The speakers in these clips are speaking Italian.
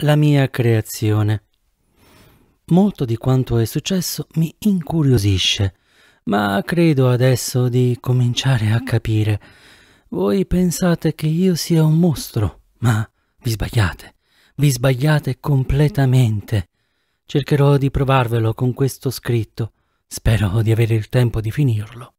la mia creazione. Molto di quanto è successo mi incuriosisce, ma credo adesso di cominciare a capire. Voi pensate che io sia un mostro, ma vi sbagliate, vi sbagliate completamente. Cercherò di provarvelo con questo scritto. Spero di avere il tempo di finirlo.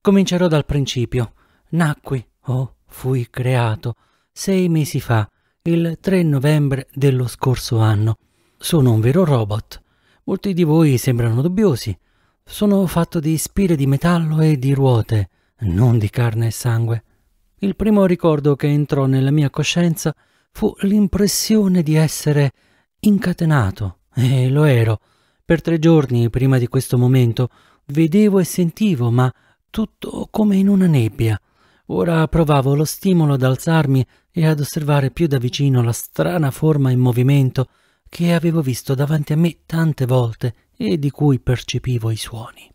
Comincerò dal principio. Nacqui o oh, fui creato sei mesi fa il 3 novembre dello scorso anno. Sono un vero robot. Molti di voi sembrano dubbiosi. Sono fatto di spire di metallo e di ruote, non di carne e sangue. Il primo ricordo che entrò nella mia coscienza fu l'impressione di essere incatenato, e lo ero. Per tre giorni prima di questo momento vedevo e sentivo, ma tutto come in una nebbia. Ora provavo lo stimolo ad alzarmi e ad osservare più da vicino la strana forma in movimento che avevo visto davanti a me tante volte e di cui percepivo i suoni.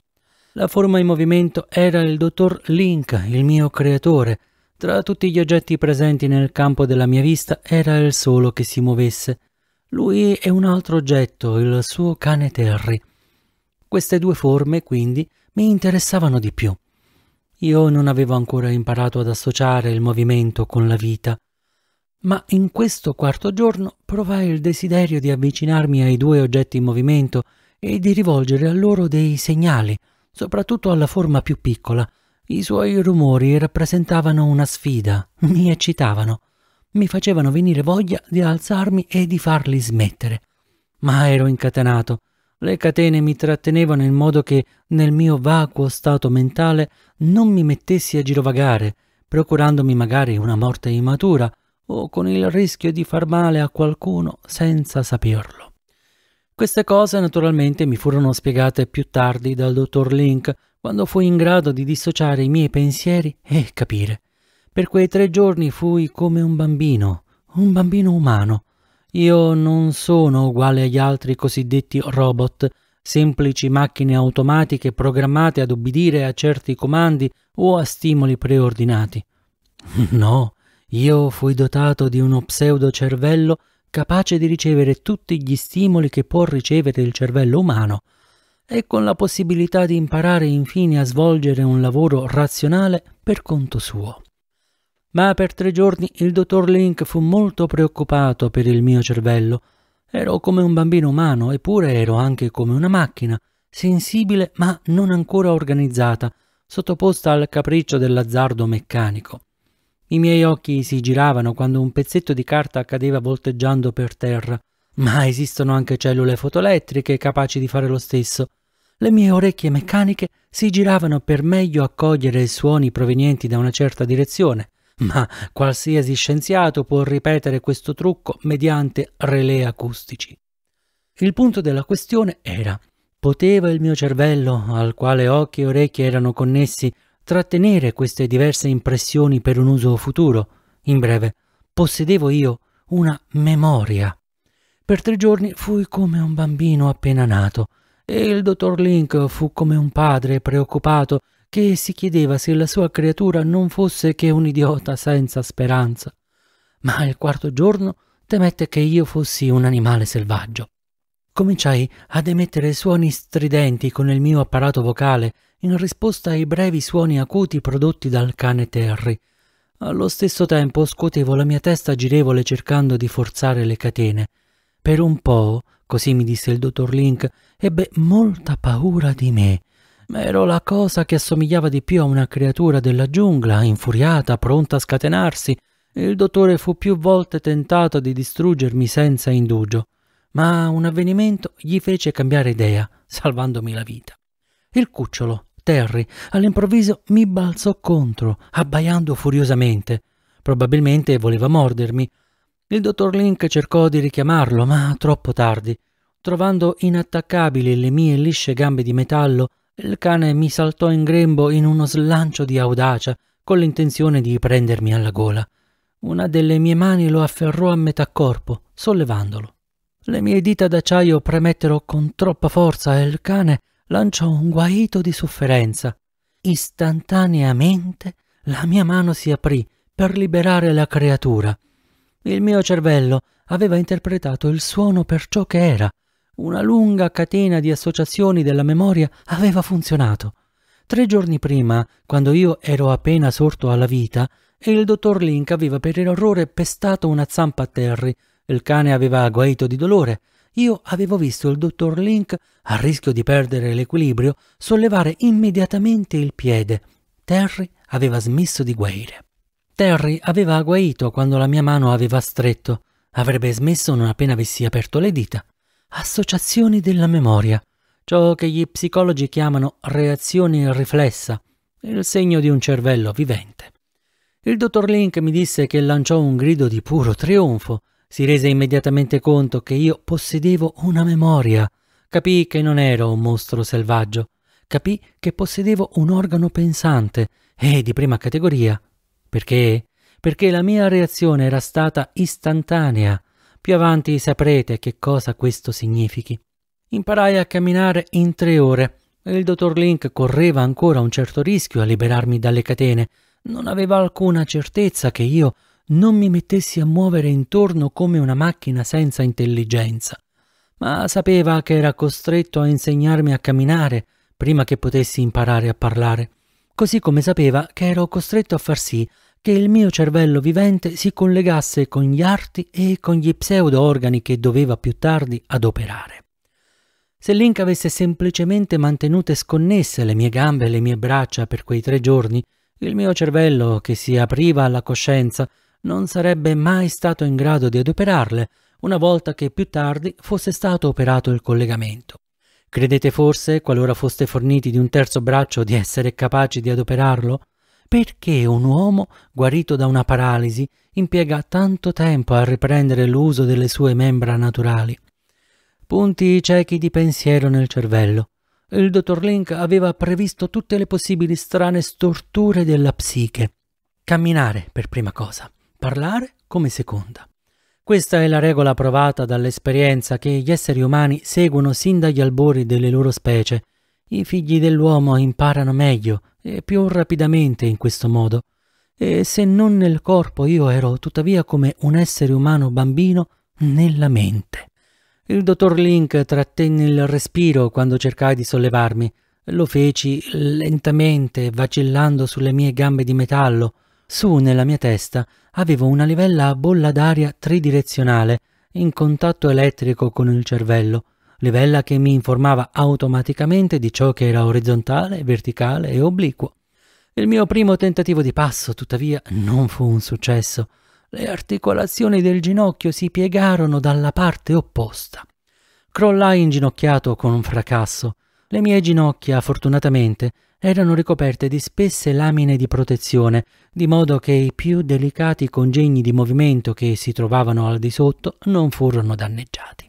La forma in movimento era il dottor Link, il mio creatore. Tra tutti gli oggetti presenti nel campo della mia vista era il solo che si muovesse. Lui e un altro oggetto, il suo cane Terry. Queste due forme, quindi, mi interessavano di più. Io non avevo ancora imparato ad associare il movimento con la vita. Ma in questo quarto giorno provai il desiderio di avvicinarmi ai due oggetti in movimento e di rivolgere a loro dei segnali, soprattutto alla forma più piccola. I suoi rumori rappresentavano una sfida, mi eccitavano, mi facevano venire voglia di alzarmi e di farli smettere. Ma ero incatenato. Le catene mi trattenevano in modo che nel mio vacuo stato mentale non mi mettessi a girovagare, procurandomi magari una morte immatura o con il rischio di far male a qualcuno senza saperlo. Queste cose naturalmente mi furono spiegate più tardi dal dottor Link, quando fui in grado di dissociare i miei pensieri e capire. Per quei tre giorni fui come un bambino, un bambino umano. Io non sono uguale agli altri cosiddetti robot, semplici macchine automatiche programmate ad obbedire a certi comandi o a stimoli preordinati. No, io fui dotato di uno pseudocervello capace di ricevere tutti gli stimoli che può ricevere il cervello umano e con la possibilità di imparare infine a svolgere un lavoro razionale per conto suo. Ma per tre giorni il dottor Link fu molto preoccupato per il mio cervello. Ero come un bambino umano, eppure ero anche come una macchina, sensibile ma non ancora organizzata, sottoposta al capriccio dell'azzardo meccanico. I miei occhi si giravano quando un pezzetto di carta cadeva volteggiando per terra, ma esistono anche cellule fotoelettriche capaci di fare lo stesso. Le mie orecchie meccaniche si giravano per meglio accogliere suoni provenienti da una certa direzione, ma qualsiasi scienziato può ripetere questo trucco mediante relè acustici. Il punto della questione era: poteva il mio cervello, al quale occhi e orecchie erano connessi, trattenere queste diverse impressioni per un uso futuro. In breve, possedevo io una memoria. Per tre giorni fui come un bambino appena nato e il dottor Link fu come un padre preoccupato che si chiedeva se la sua creatura non fosse che un idiota senza speranza. Ma il quarto giorno temette che io fossi un animale selvaggio. Cominciai ad emettere suoni stridenti con il mio apparato vocale in risposta ai brevi suoni acuti prodotti dal cane Terry. Allo stesso tempo scuotevo la mia testa girevole cercando di forzare le catene. Per un po', così mi disse il dottor Link, ebbe molta paura di me. Ero la cosa che assomigliava di più a una creatura della giungla, infuriata, pronta a scatenarsi. Il dottore fu più volte tentato di distruggermi senza indugio, ma un avvenimento gli fece cambiare idea, salvandomi la vita. Il cucciolo Terry all'improvviso mi balzò contro, abbaiando furiosamente. Probabilmente voleva mordermi. Il dottor Link cercò di richiamarlo, ma troppo tardi. Trovando inattaccabili le mie lisce gambe di metallo, il cane mi saltò in grembo in uno slancio di audacia, con l'intenzione di prendermi alla gola. Una delle mie mani lo afferrò a metà corpo, sollevandolo. Le mie dita d'acciaio premettero con troppa forza e il cane lanciò un guaito di sofferenza. Istantaneamente la mia mano si aprì per liberare la creatura. Il mio cervello aveva interpretato il suono per ciò che era. Una lunga catena di associazioni della memoria aveva funzionato. Tre giorni prima, quando io ero appena sorto alla vita, il dottor Link aveva per errore pestato una zampa a Terry. Il cane aveva guaito di dolore io avevo visto il dottor Link, a rischio di perdere l'equilibrio, sollevare immediatamente il piede. Terry aveva smesso di guaire. Terry aveva guaito quando la mia mano aveva stretto. Avrebbe smesso non appena avessi aperto le dita. Associazioni della memoria. Ciò che gli psicologi chiamano reazione riflessa, il segno di un cervello vivente. Il dottor Link mi disse che lanciò un grido di puro trionfo si rese immediatamente conto che io possedevo una memoria. Capì che non ero un mostro selvaggio. Capì che possedevo un organo pensante e di prima categoria. Perché? Perché la mia reazione era stata istantanea. Più avanti saprete che cosa questo significhi. Imparai a camminare in tre ore e il dottor Link correva ancora un certo rischio a liberarmi dalle catene. Non aveva alcuna certezza che io non mi mettessi a muovere intorno come una macchina senza intelligenza, ma sapeva che era costretto a insegnarmi a camminare prima che potessi imparare a parlare, così come sapeva che ero costretto a far sì che il mio cervello vivente si collegasse con gli arti e con gli pseudo-organi che doveva più tardi adoperare. Se Link avesse semplicemente mantenute sconnesse le mie gambe e le mie braccia per quei tre giorni, il mio cervello, che si apriva alla coscienza, non sarebbe mai stato in grado di adoperarle una volta che più tardi fosse stato operato il collegamento. Credete forse, qualora foste forniti di un terzo braccio, di essere capaci di adoperarlo? Perché un uomo guarito da una paralisi impiega tanto tempo a riprendere l'uso delle sue membra naturali? Punti ciechi di pensiero nel cervello. Il dottor Link aveva previsto tutte le possibili strane storture della psiche. Camminare per prima cosa parlare come seconda. Questa è la regola provata dall'esperienza che gli esseri umani seguono sin dagli albori delle loro specie. I figli dell'uomo imparano meglio e più rapidamente in questo modo. E se non nel corpo io ero tuttavia come un essere umano bambino nella mente. Il dottor Link trattenne il respiro quando cercai di sollevarmi. Lo feci lentamente, vacillando sulle mie gambe di metallo. Su nella mia testa avevo una livella a bolla d'aria tridirezionale in contatto elettrico con il cervello, livella che mi informava automaticamente di ciò che era orizzontale, verticale e obliquo. Il mio primo tentativo di passo, tuttavia, non fu un successo. Le articolazioni del ginocchio si piegarono dalla parte opposta. Crollai inginocchiato con un fracasso. Le mie ginocchia, fortunatamente, erano ricoperte di spesse lamine di protezione, di modo che i più delicati congegni di movimento che si trovavano al di sotto non furono danneggiati.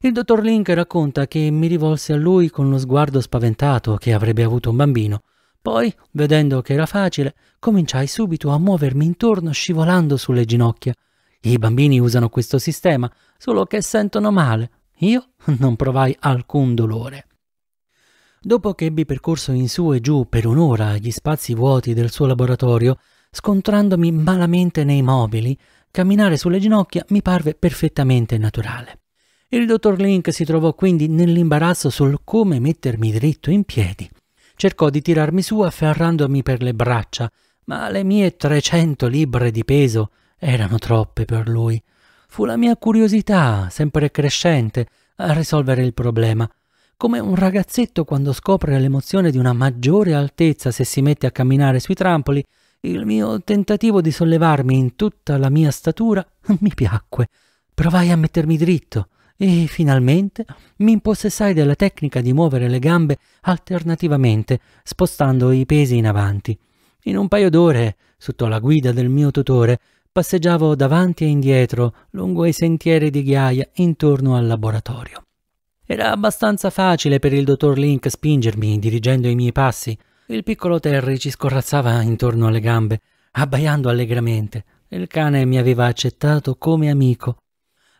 Il dottor Link racconta che mi rivolse a lui con lo sguardo spaventato che avrebbe avuto un bambino. Poi, vedendo che era facile, cominciai subito a muovermi intorno scivolando sulle ginocchia. I bambini usano questo sistema, solo che sentono male. Io non provai alcun dolore. Dopo che ebbi percorso in su e giù per un'ora gli spazi vuoti del suo laboratorio, scontrandomi malamente nei mobili, camminare sulle ginocchia mi parve perfettamente naturale. Il dottor Link si trovò quindi nell'imbarazzo sul come mettermi dritto in piedi. Cercò di tirarmi su afferrandomi per le braccia, ma le mie 300 libbre di peso erano troppe per lui. Fu la mia curiosità, sempre crescente, a risolvere il problema come un ragazzetto quando scopre l'emozione di una maggiore altezza se si mette a camminare sui trampoli, il mio tentativo di sollevarmi in tutta la mia statura mi piacque. Provai a mettermi dritto e finalmente mi impossessai della tecnica di muovere le gambe alternativamente, spostando i pesi in avanti. In un paio d'ore, sotto la guida del mio tutore, passeggiavo davanti e indietro lungo i sentieri di ghiaia intorno al laboratorio. Era abbastanza facile per il dottor Link spingermi dirigendo i miei passi. Il piccolo Terry ci scorrazzava intorno alle gambe, abbaiando allegramente. Il cane mi aveva accettato come amico.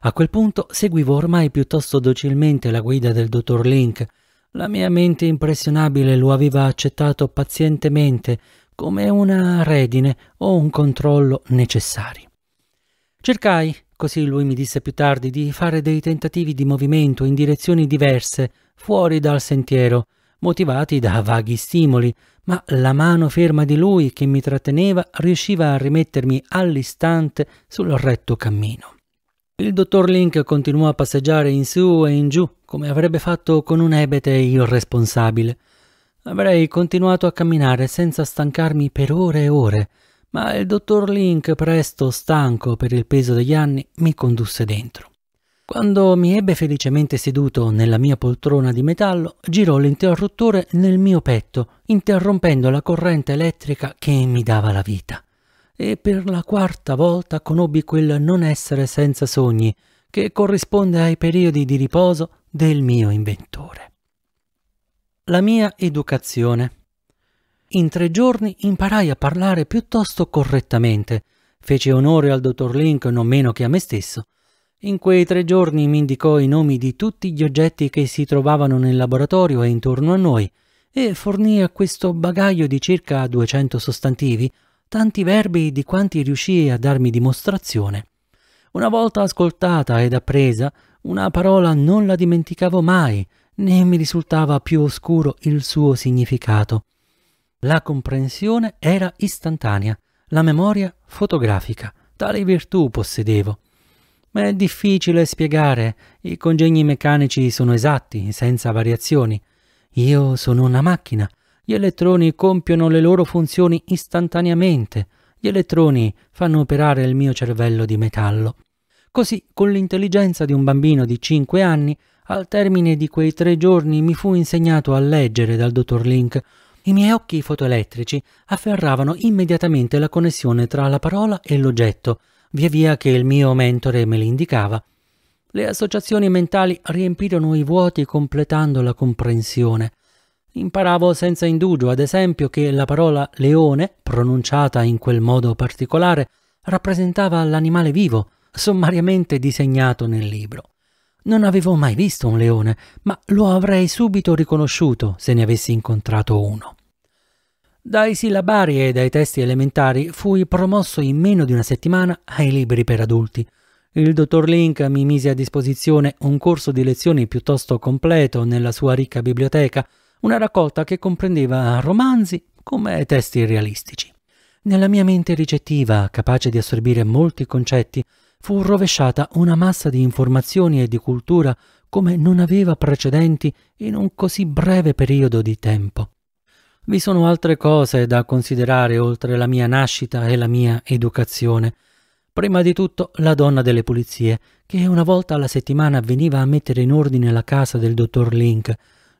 A quel punto seguivo ormai piuttosto docilmente la guida del dottor Link. La mia mente impressionabile lo aveva accettato pazientemente come una redine o un controllo necessari. Cercai Così lui mi disse più tardi di fare dei tentativi di movimento in direzioni diverse, fuori dal sentiero, motivati da vaghi stimoli, ma la mano ferma di lui che mi tratteneva riusciva a rimettermi all'istante sul retto cammino. Il dottor Link continuò a passeggiare in su e in giù, come avrebbe fatto con un ebete irresponsabile. Avrei continuato a camminare senza stancarmi per ore e ore, ma il dottor Link, presto stanco per il peso degli anni, mi condusse dentro. Quando mi ebbe felicemente seduto nella mia poltrona di metallo, girò l'interruttore nel mio petto, interrompendo la corrente elettrica che mi dava la vita. E per la quarta volta conobbi quel non essere senza sogni, che corrisponde ai periodi di riposo del mio inventore. La mia educazione in tre giorni imparai a parlare piuttosto correttamente, feci onore al dottor Link non meno che a me stesso. In quei tre giorni mi indicò i nomi di tutti gli oggetti che si trovavano nel laboratorio e intorno a noi, e fornì a questo bagaglio di circa 200 sostantivi tanti verbi di quanti riuscii a darmi dimostrazione. Una volta ascoltata ed appresa, una parola non la dimenticavo mai, né mi risultava più oscuro il suo significato. La comprensione era istantanea, la memoria fotografica. Tali virtù possedevo. Ma è difficile spiegare, i congegni meccanici sono esatti, senza variazioni. Io sono una macchina, gli elettroni compiono le loro funzioni istantaneamente, gli elettroni fanno operare il mio cervello di metallo. Così, con l'intelligenza di un bambino di 5 anni, al termine di quei tre giorni mi fu insegnato a leggere dal dottor Link i miei occhi fotoelettrici afferravano immediatamente la connessione tra la parola e l'oggetto, via via che il mio mentore me li indicava. Le associazioni mentali riempirono i vuoti completando la comprensione. Imparavo senza indugio, ad esempio, che la parola leone, pronunciata in quel modo particolare, rappresentava l'animale vivo, sommariamente disegnato nel libro. Non avevo mai visto un leone, ma lo avrei subito riconosciuto se ne avessi incontrato uno. Dai sillabari e dai testi elementari fui promosso in meno di una settimana ai libri per adulti. Il dottor Link mi mise a disposizione un corso di lezioni piuttosto completo nella sua ricca biblioteca, una raccolta che comprendeva romanzi come testi realistici. Nella mia mente ricettiva, capace di assorbire molti concetti, fu rovesciata una massa di informazioni e di cultura come non aveva precedenti in un così breve periodo di tempo. Vi sono altre cose da considerare oltre la mia nascita e la mia educazione. Prima di tutto la donna delle pulizie, che una volta alla settimana veniva a mettere in ordine la casa del dottor Link.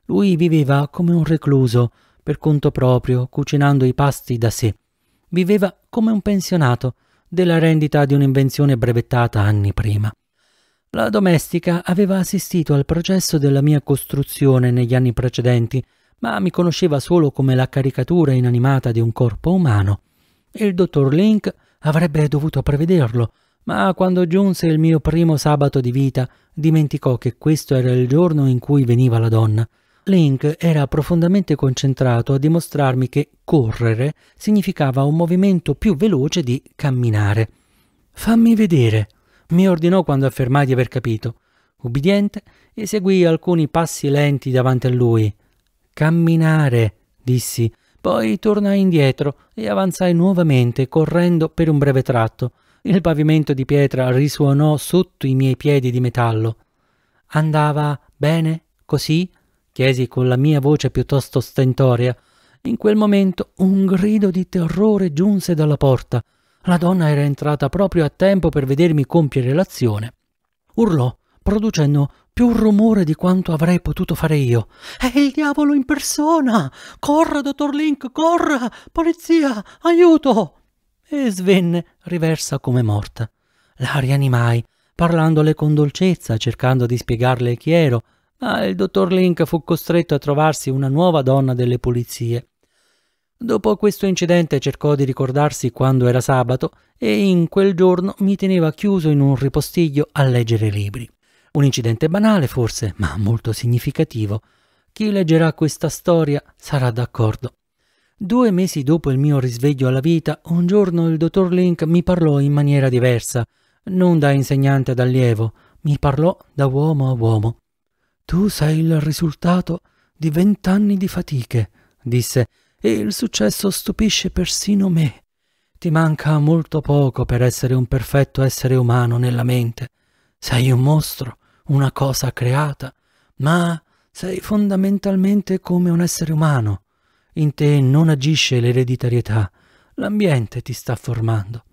Lui viveva come un recluso, per conto proprio, cucinando i pasti da sé. Viveva come un pensionato, della rendita di un'invenzione brevettata anni prima. La domestica aveva assistito al processo della mia costruzione negli anni precedenti, ma mi conosceva solo come la caricatura inanimata di un corpo umano. Il dottor Link avrebbe dovuto prevederlo, ma quando giunse il mio primo sabato di vita dimenticò che questo era il giorno in cui veniva la donna. Link era profondamente concentrato a dimostrarmi che correre significava un movimento più veloce di camminare. Fammi vedere, mi ordinò quando affermai di aver capito. Ubbidiente, eseguì alcuni passi lenti davanti a lui. Camminare, dissi, poi tornai indietro e avanzai nuovamente, correndo per un breve tratto. Il pavimento di pietra risuonò sotto i miei piedi di metallo. Andava bene così? chiesi con la mia voce piuttosto stentorea. In quel momento un grido di terrore giunse dalla porta. La donna era entrata proprio a tempo per vedermi compiere l'azione. Urlò, producendo più rumore di quanto avrei potuto fare io. È il diavolo in persona! Corra, dottor Link, corra! Polizia, aiuto! E svenne, riversa come morta. La rianimai, parlandole con dolcezza, cercando di spiegarle chi ero, ma ah, il dottor Link fu costretto a trovarsi una nuova donna delle pulizie. Dopo questo incidente cercò di ricordarsi quando era sabato e in quel giorno mi teneva chiuso in un ripostiglio a leggere libri. Un incidente banale forse, ma molto significativo. Chi leggerà questa storia sarà d'accordo. Due mesi dopo il mio risveglio alla vita, un giorno il dottor Link mi parlò in maniera diversa, non da insegnante ad allievo, mi parlò da uomo a uomo. Tu sei il risultato di vent'anni di fatiche, disse, e il successo stupisce persino me. Ti manca molto poco per essere un perfetto essere umano nella mente. Sei un mostro, una cosa creata, ma sei fondamentalmente come un essere umano. In te non agisce l'ereditarietà, l'ambiente ti sta formando.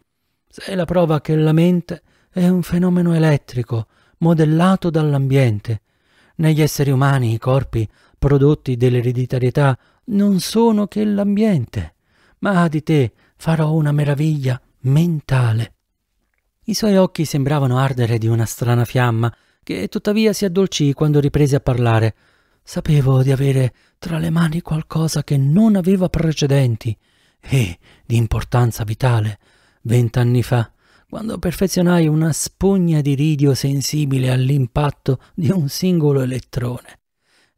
Sei la prova che la mente è un fenomeno elettrico, modellato dall'ambiente, negli esseri umani i corpi, prodotti dell'ereditarietà, non sono che l'ambiente, ma di te farò una meraviglia mentale. I suoi occhi sembravano ardere di una strana fiamma, che tuttavia si addolcì quando riprese a parlare. Sapevo di avere tra le mani qualcosa che non aveva precedenti e di importanza vitale. Vent'anni fa quando perfezionai una spugna di ridio sensibile all'impatto di un singolo elettrone,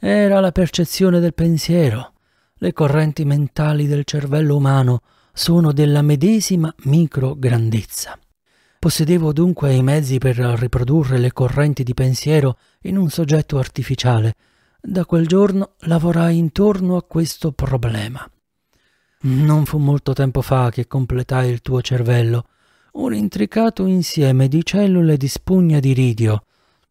era la percezione del pensiero. Le correnti mentali del cervello umano sono della medesima micrograndezza. Possedevo dunque i mezzi per riprodurre le correnti di pensiero in un soggetto artificiale. Da quel giorno lavorai intorno a questo problema. Non fu molto tempo fa che completai il tuo cervello un intricato insieme di cellule di spugna di ridio.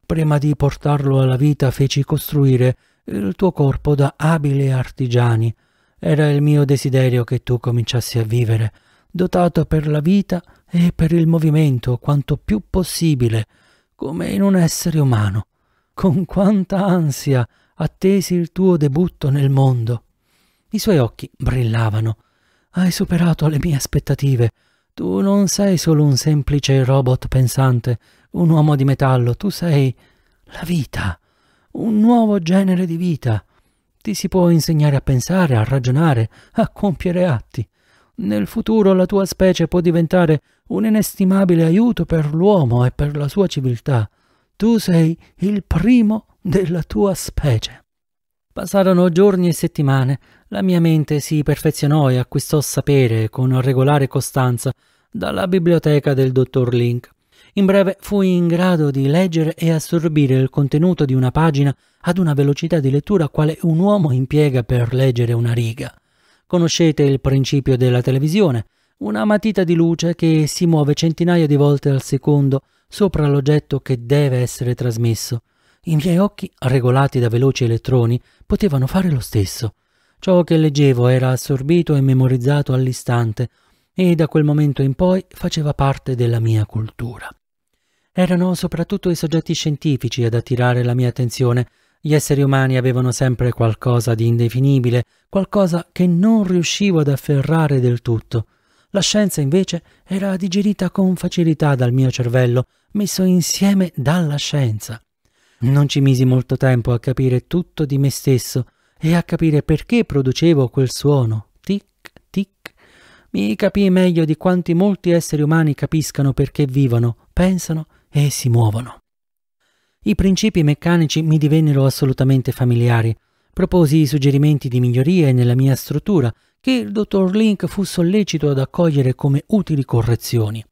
Prima di portarlo alla vita feci costruire il tuo corpo da abili artigiani. Era il mio desiderio che tu cominciassi a vivere, dotato per la vita e per il movimento quanto più possibile, come in un essere umano. Con quanta ansia attesi il tuo debutto nel mondo. I suoi occhi brillavano. Hai superato le mie aspettative. Tu non sei solo un semplice robot pensante, un uomo di metallo, tu sei la vita, un nuovo genere di vita. Ti si può insegnare a pensare, a ragionare, a compiere atti. Nel futuro la tua specie può diventare un inestimabile aiuto per l'uomo e per la sua civiltà. Tu sei il primo della tua specie. Passarono giorni e settimane, la mia mente si perfezionò e acquistò sapere con regolare costanza dalla biblioteca del dottor Link. In breve, fui in grado di leggere e assorbire il contenuto di una pagina ad una velocità di lettura quale un uomo impiega per leggere una riga. Conoscete il principio della televisione, una matita di luce che si muove centinaia di volte al secondo sopra l'oggetto che deve essere trasmesso. I miei occhi, regolati da veloci elettroni, potevano fare lo stesso. Ciò che leggevo era assorbito e memorizzato all'istante, e da quel momento in poi faceva parte della mia cultura. Erano soprattutto i soggetti scientifici ad attirare la mia attenzione. Gli esseri umani avevano sempre qualcosa di indefinibile, qualcosa che non riuscivo ad afferrare del tutto. La scienza invece era digerita con facilità dal mio cervello, messo insieme dalla scienza. Non ci misi molto tempo a capire tutto di me stesso e a capire perché producevo quel suono, tic, tic, mi capì meglio di quanti molti esseri umani capiscano perché vivono, pensano e si muovono. I principi meccanici mi divennero assolutamente familiari. Proposi suggerimenti di migliorie nella mia struttura che il dottor Link fu sollecito ad accogliere come utili correzioni.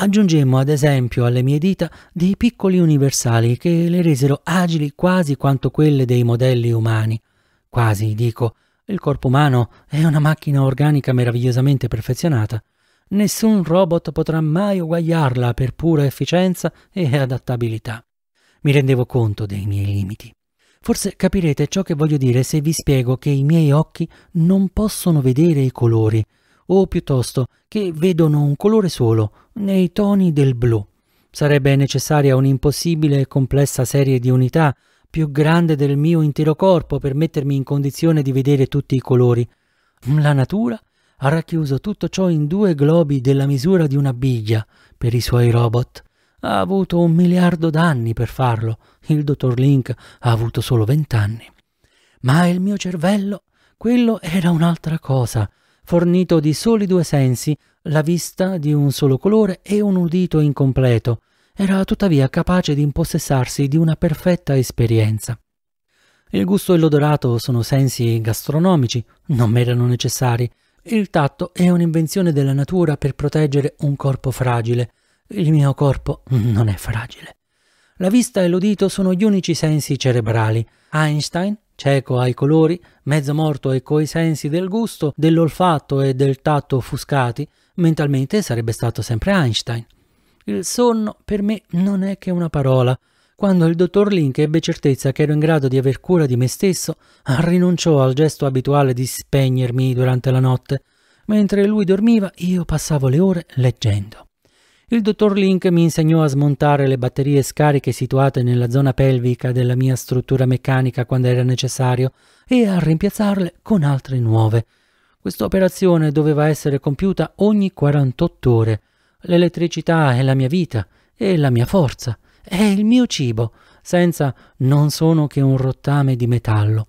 Aggiungemmo ad esempio alle mie dita dei piccoli universali che le resero agili quasi quanto quelle dei modelli umani. Quasi, dico, il corpo umano è una macchina organica meravigliosamente perfezionata. Nessun robot potrà mai uguagliarla per pura efficienza e adattabilità. Mi rendevo conto dei miei limiti. Forse capirete ciò che voglio dire se vi spiego che i miei occhi non possono vedere i colori, o piuttosto che vedono un colore solo, nei toni del blu. Sarebbe necessaria un'impossibile e complessa serie di unità più grande del mio intero corpo per mettermi in condizione di vedere tutti i colori. La natura ha racchiuso tutto ciò in due globi della misura di una biglia per i suoi robot. Ha avuto un miliardo d'anni per farlo, il dottor Link ha avuto solo vent'anni. Ma il mio cervello, quello era un'altra cosa, fornito di soli due sensi, la vista di un solo colore e un udito incompleto, era tuttavia capace di impossessarsi di una perfetta esperienza. Il gusto e l'odorato sono sensi gastronomici, non m'erano necessari. Il tatto è un'invenzione della natura per proteggere un corpo fragile. Il mio corpo non è fragile. La vista e l'udito sono gli unici sensi cerebrali. Einstein, cieco ai colori, mezzo morto e coi sensi del gusto, dell'olfatto e del tatto offuscati, mentalmente sarebbe stato sempre Einstein. Il sonno per me non è che una parola. Quando il dottor Link ebbe certezza che ero in grado di aver cura di me stesso, rinunciò al gesto abituale di spegnermi durante la notte. Mentre lui dormiva, io passavo le ore leggendo. Il dottor Link mi insegnò a smontare le batterie scariche situate nella zona pelvica della mia struttura meccanica quando era necessario e a rimpiazzarle con altre nuove. Questa operazione doveva essere compiuta ogni 48 ore. L'elettricità è la mia vita, è la mia forza, è il mio cibo. Senza non sono che un rottame di metallo.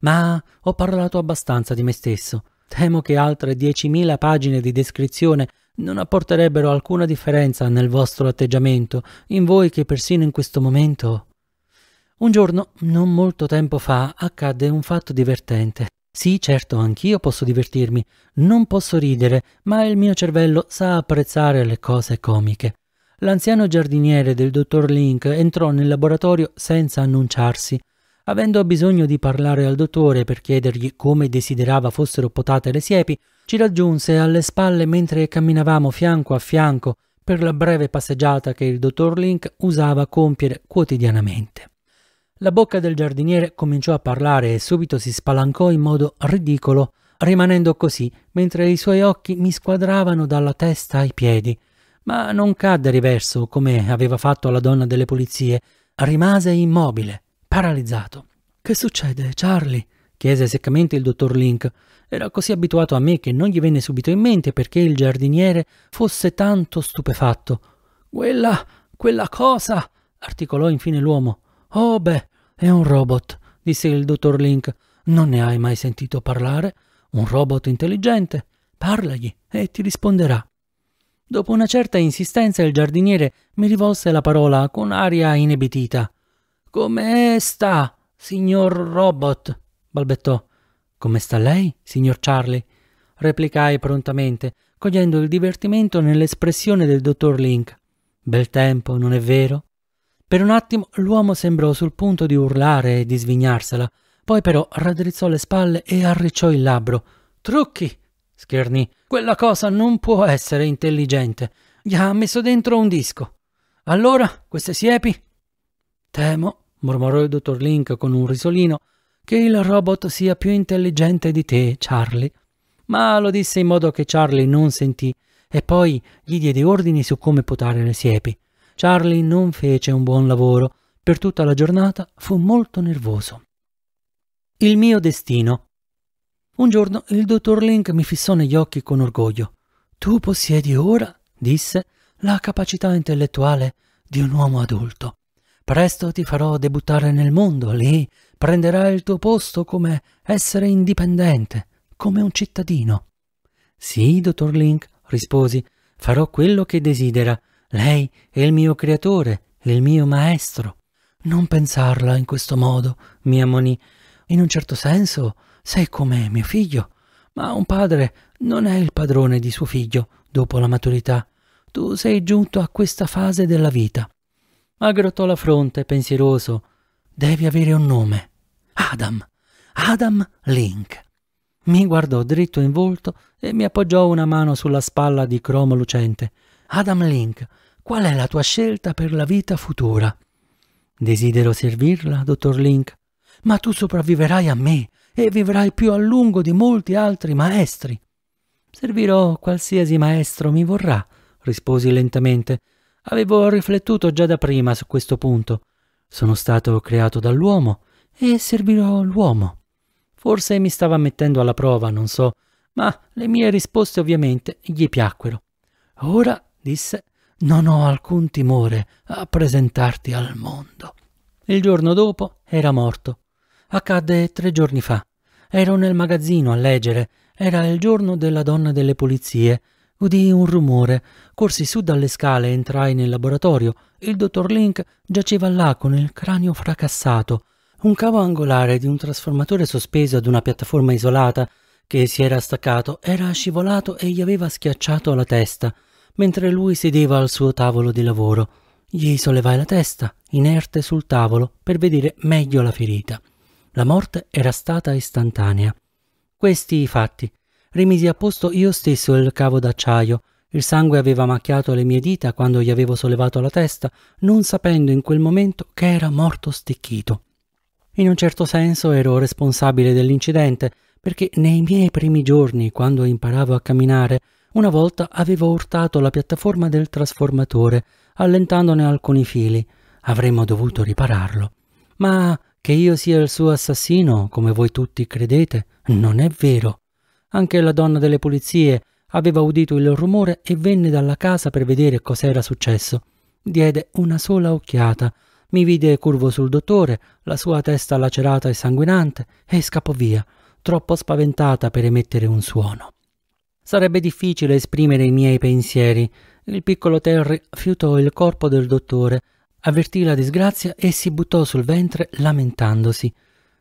Ma ho parlato abbastanza di me stesso. Temo che altre 10.000 pagine di descrizione non apporterebbero alcuna differenza nel vostro atteggiamento, in voi che persino in questo momento... Un giorno, non molto tempo fa, accadde un fatto divertente. Sì, certo, anch'io posso divertirmi, non posso ridere, ma il mio cervello sa apprezzare le cose comiche. L'anziano giardiniere del dottor Link entrò nel laboratorio senza annunciarsi. Avendo bisogno di parlare al dottore per chiedergli come desiderava fossero potate le siepi, ci raggiunse alle spalle mentre camminavamo fianco a fianco per la breve passeggiata che il dottor Link usava compiere quotidianamente. La bocca del giardiniere cominciò a parlare e subito si spalancò in modo ridicolo, rimanendo così mentre i suoi occhi mi squadravano dalla testa ai piedi. Ma non cadde riverso come aveva fatto la donna delle pulizie, rimase immobile, paralizzato. Che succede, Charlie? chiese seccamente il dottor Link. Era così abituato a me che non gli venne subito in mente perché il giardiniere fosse tanto stupefatto. Quella, quella cosa, articolò infine l'uomo. Oh beh, è un robot, disse il dottor Link. Non ne hai mai sentito parlare? Un robot intelligente. Parlagli e ti risponderà. Dopo una certa insistenza il giardiniere mi rivolse la parola con aria inebitita. Come sta, signor robot? balbettò. Come sta lei, signor Charlie? replicai prontamente, cogliendo il divertimento nell'espressione del dottor Link. Bel tempo, non è vero? Per un attimo l'uomo sembrò sul punto di urlare e di svignarsela, poi però raddrizzò le spalle e arricciò il labbro. Trucchi! schernì. Quella cosa non può essere intelligente. Gli ha messo dentro un disco. Allora, queste siepi? Temo, mormorò il dottor Link con un risolino, che il robot sia più intelligente di te, Charlie. Ma lo disse in modo che Charlie non sentì e poi gli diede ordini su come potare le siepi. Charlie non fece un buon lavoro. Per tutta la giornata fu molto nervoso. Il mio destino. Un giorno il dottor Link mi fissò negli occhi con orgoglio. Tu possiedi ora, disse, la capacità intellettuale di un uomo adulto. Presto ti farò debuttare nel mondo, lì prenderai il tuo posto come essere indipendente, come un cittadino. Sì, dottor Link, risposi, farò quello che desidera, lei è il mio creatore, il mio maestro. Non pensarla in questo modo, mi ammonì. In un certo senso sei come mio figlio, ma un padre non è il padrone di suo figlio dopo la maturità. Tu sei giunto a questa fase della vita. Aggrottò la fronte, pensieroso. Devi avere un nome. Adam. Adam Link. Mi guardò dritto in volto e mi appoggiò una mano sulla spalla di cromo lucente. Adam Link Qual è la tua scelta per la vita futura? Desidero servirla, dottor Link, ma tu sopravviverai a me e vivrai più a lungo di molti altri maestri. Servirò qualsiasi maestro mi vorrà, risposi lentamente. Avevo riflettuto già da prima su questo punto. Sono stato creato dall'uomo e servirò l'uomo. Forse mi stava mettendo alla prova, non so, ma le mie risposte ovviamente gli piacquero. Ora, disse, non ho alcun timore a presentarti al mondo. Il giorno dopo era morto. Accadde tre giorni fa. Ero nel magazzino a leggere. Era il giorno della donna delle pulizie. Udii un rumore. Corsi su dalle scale, e entrai nel laboratorio. Il dottor Link giaceva là con il cranio fracassato. Un cavo angolare di un trasformatore sospeso ad una piattaforma isolata che si era staccato era scivolato e gli aveva schiacciato la testa. Mentre lui sedeva al suo tavolo di lavoro, gli sollevai la testa, inerte sul tavolo, per vedere meglio la ferita. La morte era stata istantanea. Questi i fatti. Rimisi a posto io stesso il cavo d'acciaio. Il sangue aveva macchiato le mie dita quando gli avevo sollevato la testa, non sapendo in quel momento che era morto stecchito. In un certo senso ero responsabile dell'incidente, perché nei miei primi giorni, quando imparavo a camminare, una volta aveva urtato la piattaforma del trasformatore, allentandone alcuni fili. Avremmo dovuto ripararlo. Ma che io sia il suo assassino, come voi tutti credete, non è vero. Anche la donna delle pulizie aveva udito il rumore e venne dalla casa per vedere cos'era successo. Diede una sola occhiata, mi vide curvo sul dottore, la sua testa lacerata e sanguinante, e scappò via, troppo spaventata per emettere un suono. Sarebbe difficile esprimere i miei pensieri. Il piccolo Terry fiutò il corpo del dottore, avvertì la disgrazia e si buttò sul ventre lamentandosi.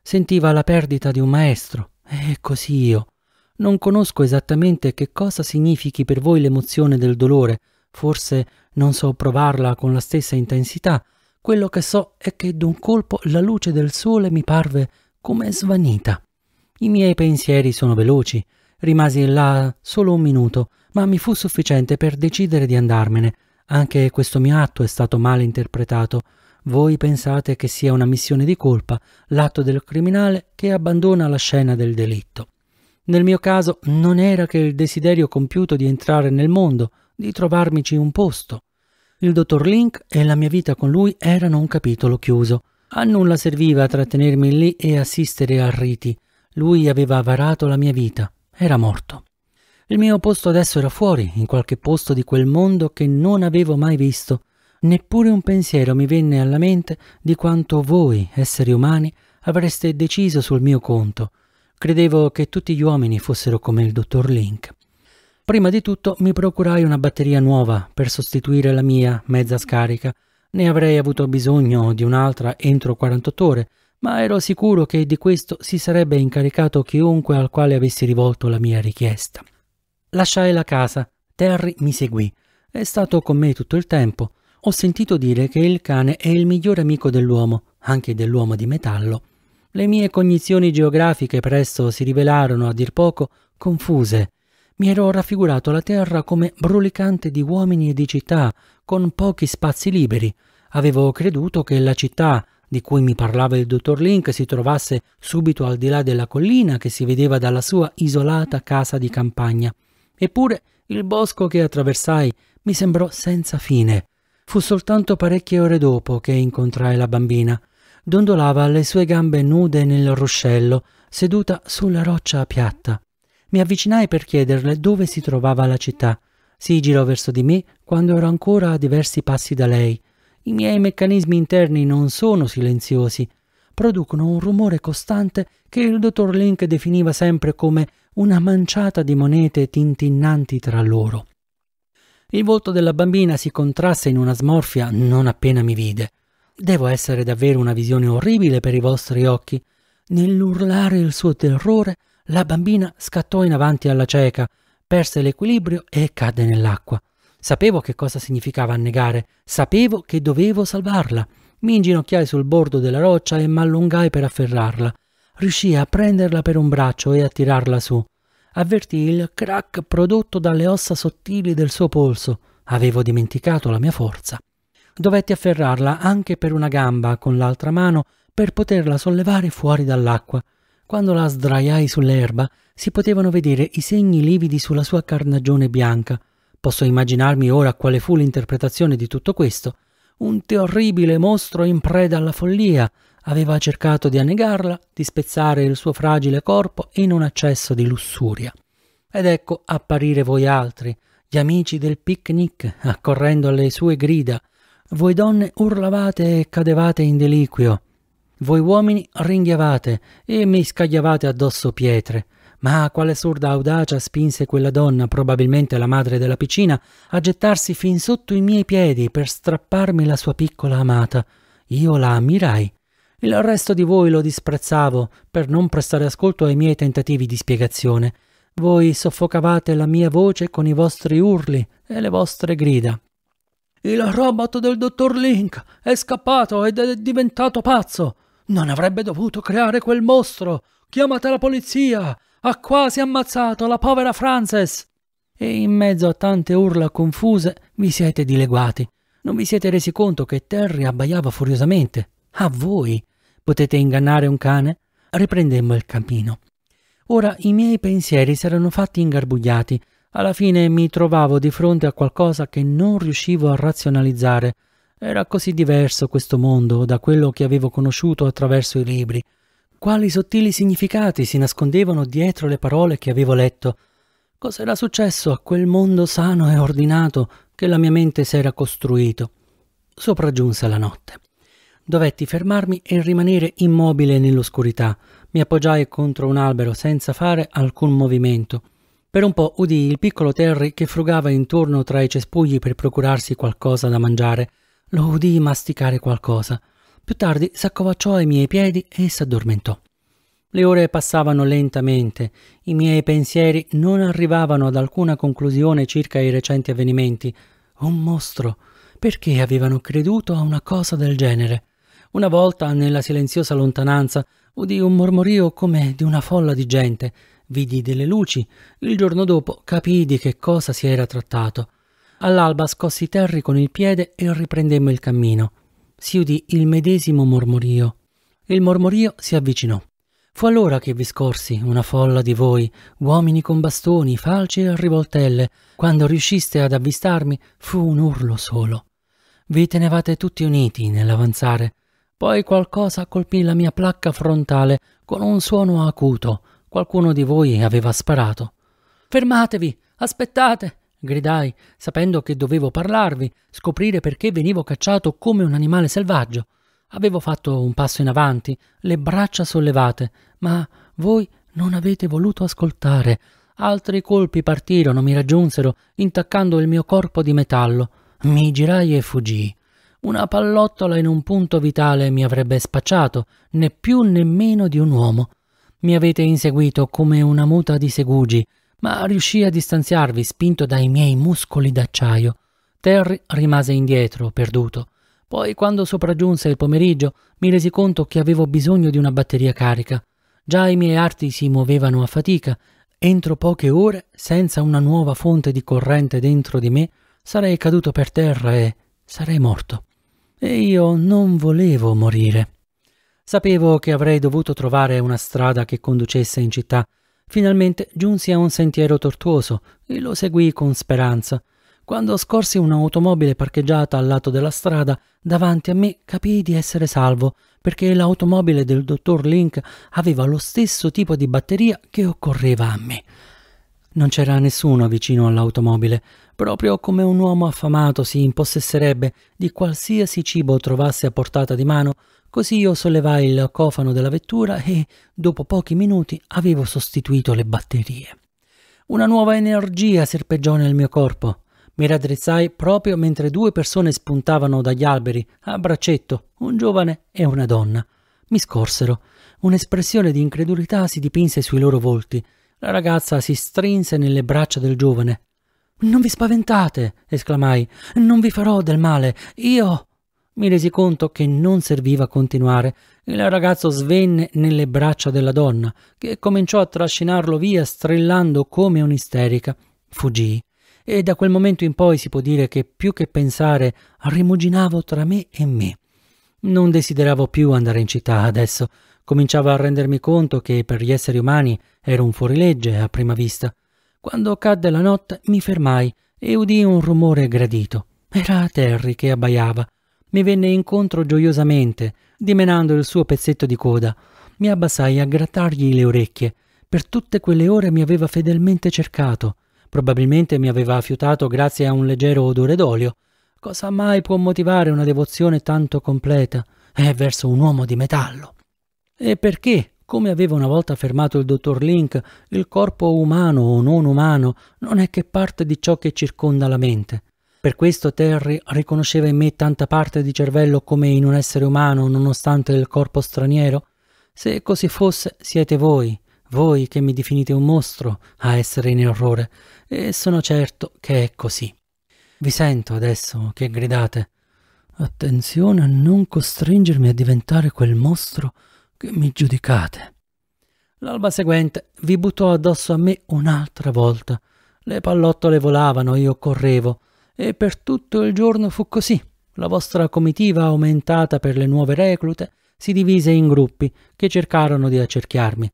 Sentiva la perdita di un maestro. E così io. Non conosco esattamente che cosa significhi per voi l'emozione del dolore, forse non so provarla con la stessa intensità. Quello che so è che d'un colpo la luce del sole mi parve come svanita. I miei pensieri sono veloci, Rimasi là solo un minuto, ma mi fu sufficiente per decidere di andarmene. Anche questo mio atto è stato male interpretato. Voi pensate che sia una missione di colpa, l'atto del criminale che abbandona la scena del delitto. Nel mio caso non era che il desiderio compiuto di entrare nel mondo, di trovarmici un posto. Il dottor Link e la mia vita con lui erano un capitolo chiuso. A nulla serviva trattenermi lì e assistere a riti. Lui aveva varato la mia vita. Era morto. Il mio posto adesso era fuori, in qualche posto di quel mondo che non avevo mai visto. Neppure un pensiero mi venne alla mente di quanto voi, esseri umani, avreste deciso sul mio conto. Credevo che tutti gli uomini fossero come il dottor Link. Prima di tutto mi procurai una batteria nuova per sostituire la mia mezza scarica. Ne avrei avuto bisogno di un'altra entro 48 ore, ma ero sicuro che di questo si sarebbe incaricato chiunque al quale avessi rivolto la mia richiesta. Lasciai la casa, Terry mi seguì. È stato con me tutto il tempo. Ho sentito dire che il cane è il migliore amico dell'uomo, anche dell'uomo di metallo. Le mie cognizioni geografiche presto si rivelarono, a dir poco, confuse. Mi ero raffigurato la terra come brulicante di uomini e di città, con pochi spazi liberi. Avevo creduto che la città, di cui mi parlava il dottor Link si trovasse subito al di là della collina che si vedeva dalla sua isolata casa di campagna. Eppure il bosco che attraversai mi sembrò senza fine. Fu soltanto parecchie ore dopo che incontrai la bambina. Dondolava le sue gambe nude nel ruscello, seduta sulla roccia piatta. Mi avvicinai per chiederle dove si trovava la città. Si girò verso di me quando ero ancora a diversi passi da lei. I miei meccanismi interni non sono silenziosi, producono un rumore costante che il dottor Link definiva sempre come una manciata di monete tintinnanti tra loro. Il volto della bambina si contrasse in una smorfia non appena mi vide. Devo essere davvero una visione orribile per i vostri occhi. Nell'urlare il suo terrore, la bambina scattò in avanti alla cieca, perse l'equilibrio e cadde nell'acqua. Sapevo che cosa significava annegare, sapevo che dovevo salvarla. Mi inginocchiai sul bordo della roccia e m'allungai per afferrarla. Riuscii a prenderla per un braccio e a tirarla su. Avvertii il crack prodotto dalle ossa sottili del suo polso. Avevo dimenticato la mia forza. Dovetti afferrarla anche per una gamba con l'altra mano per poterla sollevare fuori dall'acqua. Quando la sdraiai sull'erba si potevano vedere i segni lividi sulla sua carnagione bianca. Posso immaginarmi ora quale fu l'interpretazione di tutto questo. Un terribile mostro in preda alla follia aveva cercato di annegarla, di spezzare il suo fragile corpo in un accesso di lussuria. Ed ecco apparire voi altri, gli amici del picnic, accorrendo alle sue grida. Voi donne urlavate e cadevate in deliquio. Voi uomini ringhiavate e mi scagliavate addosso pietre. Ma quale sorda audacia spinse quella donna, probabilmente la madre della piccina, a gettarsi fin sotto i miei piedi per strapparmi la sua piccola amata. Io la ammirai. Il resto di voi lo disprezzavo per non prestare ascolto ai miei tentativi di spiegazione. Voi soffocavate la mia voce con i vostri urli e le vostre grida. Il robot del dottor Link è scappato ed è diventato pazzo. Non avrebbe dovuto creare quel mostro. Chiamate la polizia. Ha quasi ammazzato la povera Frances! E in mezzo a tante urla confuse vi siete dileguati. Non vi siete resi conto che Terry abbaiava furiosamente. A voi! Potete ingannare un cane? Riprendemmo il cammino. Ora i miei pensieri si erano fatti ingarbugliati. Alla fine mi trovavo di fronte a qualcosa che non riuscivo a razionalizzare. Era così diverso questo mondo da quello che avevo conosciuto attraverso i libri. Quali sottili significati si nascondevano dietro le parole che avevo letto? Cos'era successo a quel mondo sano e ordinato che la mia mente s'era costruito? Sopraggiunse la notte. Dovetti fermarmi e rimanere immobile nell'oscurità. Mi appoggiai contro un albero senza fare alcun movimento. Per un po' udii il piccolo Terry che frugava intorno tra i cespugli per procurarsi qualcosa da mangiare. Lo udii masticare qualcosa. Più tardi s'accovacciò ai miei piedi e s'addormentò. Le ore passavano lentamente, i miei pensieri non arrivavano ad alcuna conclusione circa i recenti avvenimenti. Un mostro! Perché avevano creduto a una cosa del genere? Una volta, nella silenziosa lontananza, udì un mormorio come di una folla di gente, vidi delle luci, il giorno dopo capii di che cosa si era trattato. All'alba scossi terri con il piede e riprendemmo il cammino si udì il medesimo mormorio. Il mormorio si avvicinò. Fu allora che vi scorsi una folla di voi, uomini con bastoni, falci e rivoltelle. Quando riusciste ad avvistarmi, fu un urlo solo. Vi tenevate tutti uniti nell'avanzare. Poi qualcosa colpì la mia placca frontale con un suono acuto. Qualcuno di voi aveva sparato. Fermatevi, aspettate, gridai, sapendo che dovevo parlarvi, scoprire perché venivo cacciato come un animale selvaggio. Avevo fatto un passo in avanti, le braccia sollevate, ma voi non avete voluto ascoltare. Altri colpi partirono, mi raggiunsero, intaccando il mio corpo di metallo. Mi girai e fuggii. Una pallottola in un punto vitale mi avrebbe spacciato, né più né meno di un uomo. Mi avete inseguito come una muta di segugi, ma riuscii a distanziarvi spinto dai miei muscoli d'acciaio. Terry rimase indietro, perduto. Poi, quando sopraggiunse il pomeriggio, mi resi conto che avevo bisogno di una batteria carica. Già i miei arti si muovevano a fatica. Entro poche ore, senza una nuova fonte di corrente dentro di me, sarei caduto per terra e sarei morto. E io non volevo morire. Sapevo che avrei dovuto trovare una strada che conducesse in città, Finalmente giunsi a un sentiero tortuoso e lo seguii con speranza. Quando scorsi un'automobile parcheggiata al lato della strada, davanti a me capii di essere salvo, perché l'automobile del dottor Link aveva lo stesso tipo di batteria che occorreva a me. Non c'era nessuno vicino all'automobile, proprio come un uomo affamato si impossesserebbe di qualsiasi cibo trovasse a portata di mano, Così io sollevai il cofano della vettura e, dopo pochi minuti, avevo sostituito le batterie. Una nuova energia serpeggiò nel mio corpo. Mi raddrizzai proprio mentre due persone spuntavano dagli alberi, a braccetto, un giovane e una donna. Mi scorsero. Un'espressione di incredulità si dipinse sui loro volti. La ragazza si strinse nelle braccia del giovane. Non vi spaventate, esclamai. Non vi farò del male. Io mi resi conto che non serviva continuare. Il ragazzo svenne nelle braccia della donna, che cominciò a trascinarlo via strillando come un'isterica. Fuggii. E da quel momento in poi si può dire che più che pensare rimuginavo tra me e me. Non desideravo più andare in città adesso. Cominciavo a rendermi conto che per gli esseri umani ero un fuorilegge a prima vista. Quando cadde la notte mi fermai e udii un rumore gradito. Era Terry che abbaiava mi venne incontro gioiosamente, dimenando il suo pezzetto di coda. Mi abbassai a grattargli le orecchie. Per tutte quelle ore mi aveva fedelmente cercato. Probabilmente mi aveva fiutato grazie a un leggero odore d'olio. Cosa mai può motivare una devozione tanto completa? È verso un uomo di metallo. E perché, come aveva una volta affermato il dottor Link, il corpo umano o non umano non è che parte di ciò che circonda la mente. Per questo Terry riconosceva in me tanta parte di cervello come in un essere umano nonostante il corpo straniero? Se così fosse, siete voi, voi che mi definite un mostro, a essere in errore, e sono certo che è così. Vi sento adesso che gridate. Attenzione a non costringermi a diventare quel mostro che mi giudicate. L'alba seguente vi buttò addosso a me un'altra volta. Le pallottole volavano, io correvo e per tutto il giorno fu così. La vostra comitiva aumentata per le nuove reclute si divise in gruppi che cercarono di accerchiarmi.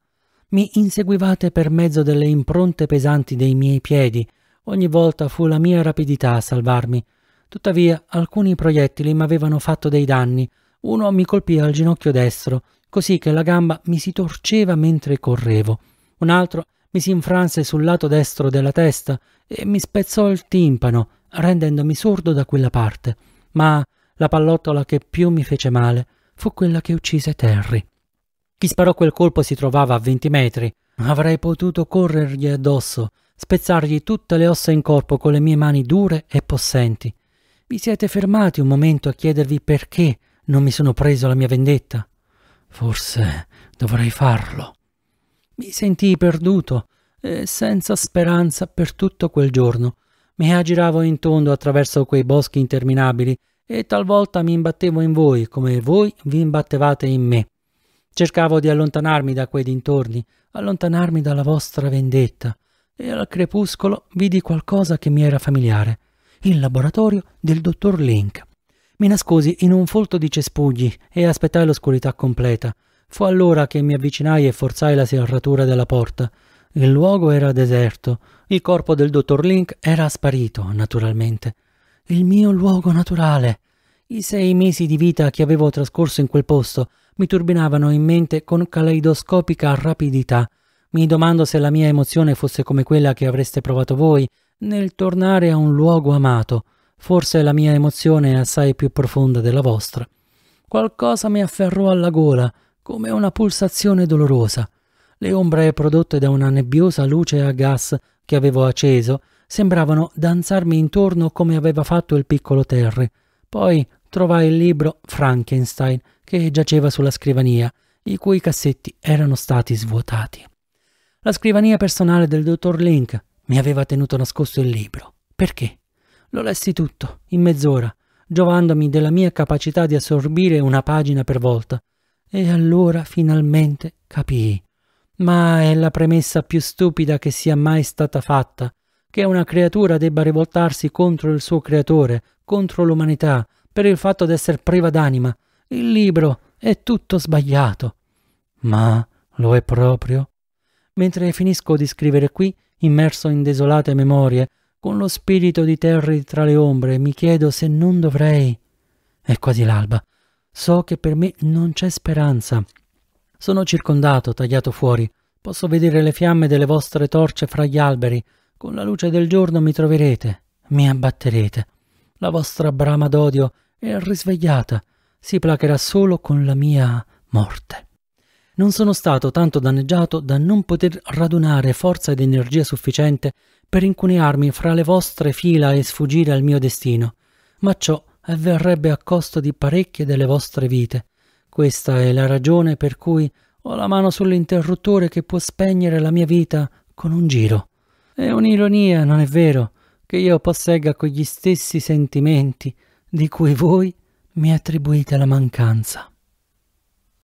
Mi inseguivate per mezzo delle impronte pesanti dei miei piedi. Ogni volta fu la mia rapidità a salvarmi. Tuttavia alcuni proiettili mi avevano fatto dei danni. Uno mi colpì al ginocchio destro, così che la gamba mi si torceva mentre correvo. Un altro mi si infranse sul lato destro della testa e mi spezzò il timpano rendendomi sordo da quella parte, ma la pallottola che più mi fece male fu quella che uccise Terry. Chi sparò quel colpo si trovava a venti metri. Avrei potuto corrergli addosso, spezzargli tutte le ossa in corpo con le mie mani dure e possenti. Vi siete fermati un momento a chiedervi perché non mi sono preso la mia vendetta? Forse dovrei farlo. Mi sentii perduto e eh, senza speranza per tutto quel giorno, mi aggiravo in tondo attraverso quei boschi interminabili e talvolta mi imbattevo in voi come voi vi imbattevate in me. Cercavo di allontanarmi da quei dintorni, allontanarmi dalla vostra vendetta, e al crepuscolo vidi qualcosa che mi era familiare, il laboratorio del dottor Link. Mi nascosi in un folto di cespugli e aspettai l'oscurità completa. Fu allora che mi avvicinai e forzai la serratura della porta. Il luogo era deserto, il corpo del dottor Link era sparito, naturalmente. Il mio luogo naturale. I sei mesi di vita che avevo trascorso in quel posto mi turbinavano in mente con caleidoscopica rapidità. Mi domando se la mia emozione fosse come quella che avreste provato voi nel tornare a un luogo amato. Forse la mia emozione è assai più profonda della vostra. Qualcosa mi afferrò alla gola, come una pulsazione dolorosa. Le ombre prodotte da una nebbiosa luce a gas che avevo acceso sembravano danzarmi intorno come aveva fatto il piccolo Terry. Poi trovai il libro Frankenstein che giaceva sulla scrivania, i cui cassetti erano stati svuotati. La scrivania personale del dottor Link mi aveva tenuto nascosto il libro. Perché? Lo lessi tutto, in mezz'ora, giovandomi della mia capacità di assorbire una pagina per volta. E allora finalmente capii. Ma è la premessa più stupida che sia mai stata fatta, che una creatura debba rivoltarsi contro il suo creatore, contro l'umanità, per il fatto d'essere priva d'anima. Il libro è tutto sbagliato. Ma lo è proprio? Mentre finisco di scrivere qui, immerso in desolate memorie, con lo spirito di Terry tra le ombre, mi chiedo se non dovrei. È quasi l'alba. So che per me non c'è speranza. Sono circondato, tagliato fuori. Posso vedere le fiamme delle vostre torce fra gli alberi. Con la luce del giorno mi troverete, mi abbatterete. La vostra brama d'odio è risvegliata, si placherà solo con la mia morte. Non sono stato tanto danneggiato da non poter radunare forza ed energia sufficiente per incunearmi fra le vostre fila e sfuggire al mio destino, ma ciò avverrebbe a costo di parecchie delle vostre vite, questa è la ragione per cui ho la mano sull'interruttore che può spegnere la mia vita con un giro. È un'ironia, non è vero, che io possegga quegli stessi sentimenti di cui voi mi attribuite la mancanza.